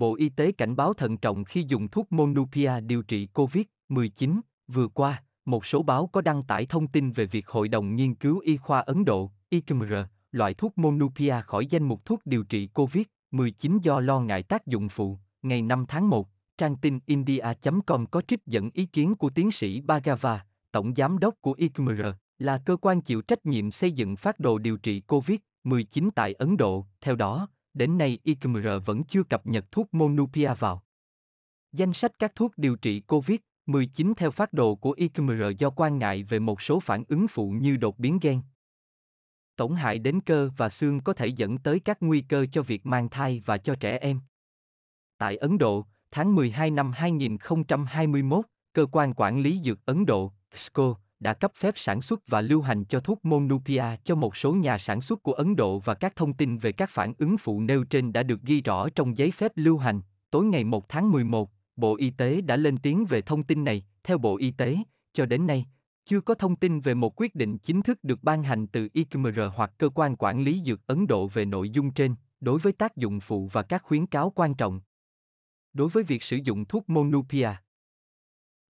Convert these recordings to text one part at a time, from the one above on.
Bộ Y tế cảnh báo thận trọng khi dùng thuốc Monupia điều trị COVID-19. Vừa qua, một số báo có đăng tải thông tin về việc Hội đồng Nghiên cứu Y khoa Ấn Độ, ICMR, loại thuốc Monupia khỏi danh mục thuốc điều trị COVID-19 do lo ngại tác dụng phụ. Ngày 5 tháng 1, trang tin India.com có trích dẫn ý kiến của tiến sĩ Bhagava, tổng giám đốc của ICMR, là cơ quan chịu trách nhiệm xây dựng phát đồ điều trị COVID-19 tại Ấn Độ. Theo đó, đến nay ICMR vẫn chưa cập nhật thuốc Monupia vào. Danh sách các thuốc điều trị COVID-19 theo phát đồ của ICMR do quan ngại về một số phản ứng phụ như đột biến gen. Tổn hại đến cơ và xương có thể dẫn tới các nguy cơ cho việc mang thai và cho trẻ em. Tại Ấn Độ, tháng 12 năm 2021, Cơ quan Quản lý Dược Ấn Độ, SCO, đã cấp phép sản xuất và lưu hành cho thuốc Monupia cho một số nhà sản xuất của Ấn Độ và các thông tin về các phản ứng phụ nêu trên đã được ghi rõ trong giấy phép lưu hành. Tối ngày 1 tháng 11, Bộ Y tế đã lên tiếng về thông tin này. Theo Bộ Y tế, cho đến nay, chưa có thông tin về một quyết định chính thức được ban hành từ ICMR hoặc cơ quan quản lý dược Ấn Độ về nội dung trên, đối với tác dụng phụ và các khuyến cáo quan trọng. Đối với việc sử dụng thuốc Monupia,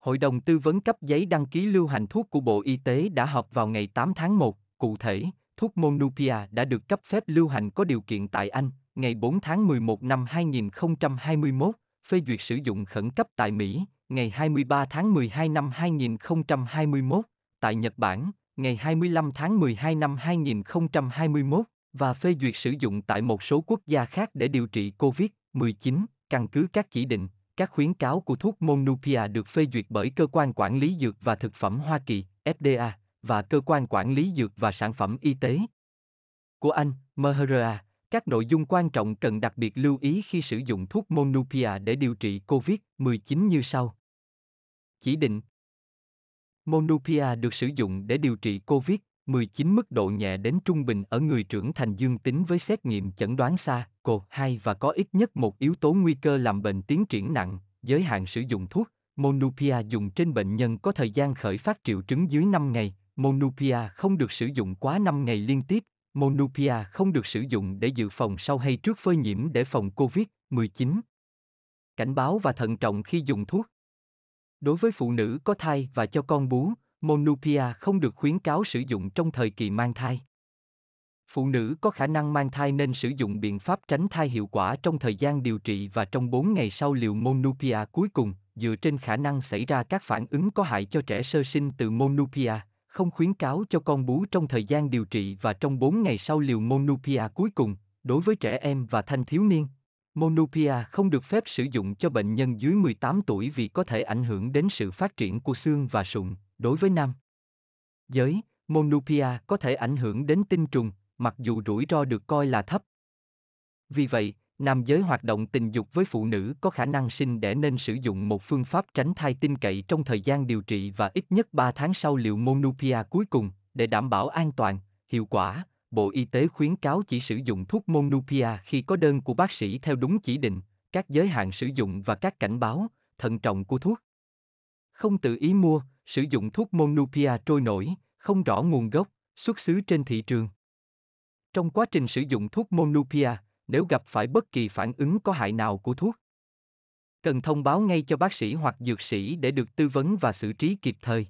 Hội đồng tư vấn cấp giấy đăng ký lưu hành thuốc của Bộ Y tế đã họp vào ngày 8 tháng 1. Cụ thể, thuốc Monupia đã được cấp phép lưu hành có điều kiện tại Anh, ngày 4 tháng 11 năm 2021, phê duyệt sử dụng khẩn cấp tại Mỹ, ngày 23 tháng 12 năm 2021, tại Nhật Bản, ngày 25 tháng 12 năm 2021, và phê duyệt sử dụng tại một số quốc gia khác để điều trị COVID-19, căn cứ các chỉ định các khuyến cáo của thuốc Monupia được phê duyệt bởi Cơ quan Quản lý Dược và Thực phẩm Hoa Kỳ, FDA, và Cơ quan Quản lý Dược và Sản phẩm Y tế của Anh, MHRA. Các nội dung quan trọng cần đặc biệt lưu ý khi sử dụng thuốc Monupia để điều trị COVID-19 như sau. Chỉ định Monupia được sử dụng để điều trị COVID 19 19 mức độ nhẹ đến trung bình ở người trưởng thành dương tính với xét nghiệm chẩn đoán xa, cột 2 và có ít nhất một yếu tố nguy cơ làm bệnh tiến triển nặng, giới hạn sử dụng thuốc, Monupia dùng trên bệnh nhân có thời gian khởi phát triệu chứng dưới 5 ngày, Monupia không được sử dụng quá 5 ngày liên tiếp, Monupia không được sử dụng để dự phòng sau hay trước phơi nhiễm để phòng COVID-19. Cảnh báo và thận trọng khi dùng thuốc. Đối với phụ nữ có thai và cho con bú, Monupia không được khuyến cáo sử dụng trong thời kỳ mang thai. Phụ nữ có khả năng mang thai nên sử dụng biện pháp tránh thai hiệu quả trong thời gian điều trị và trong 4 ngày sau liều Monupia cuối cùng, dựa trên khả năng xảy ra các phản ứng có hại cho trẻ sơ sinh từ Monupia, không khuyến cáo cho con bú trong thời gian điều trị và trong 4 ngày sau liều Monupia cuối cùng, đối với trẻ em và thanh thiếu niên, Monopia không được phép sử dụng cho bệnh nhân dưới 18 tuổi vì có thể ảnh hưởng đến sự phát triển của xương và sụn, đối với nam. Giới, Monopia có thể ảnh hưởng đến tinh trùng, mặc dù rủi ro được coi là thấp. Vì vậy, nam giới hoạt động tình dục với phụ nữ có khả năng sinh đẻ nên sử dụng một phương pháp tránh thai tin cậy trong thời gian điều trị và ít nhất 3 tháng sau liệu Monopia cuối cùng, để đảm bảo an toàn, hiệu quả Bộ Y tế khuyến cáo chỉ sử dụng thuốc Monupia khi có đơn của bác sĩ theo đúng chỉ định, các giới hạn sử dụng và các cảnh báo, thận trọng của thuốc. Không tự ý mua, sử dụng thuốc Monupia trôi nổi, không rõ nguồn gốc, xuất xứ trên thị trường. Trong quá trình sử dụng thuốc Monupia, nếu gặp phải bất kỳ phản ứng có hại nào của thuốc, cần thông báo ngay cho bác sĩ hoặc dược sĩ để được tư vấn và xử trí kịp thời.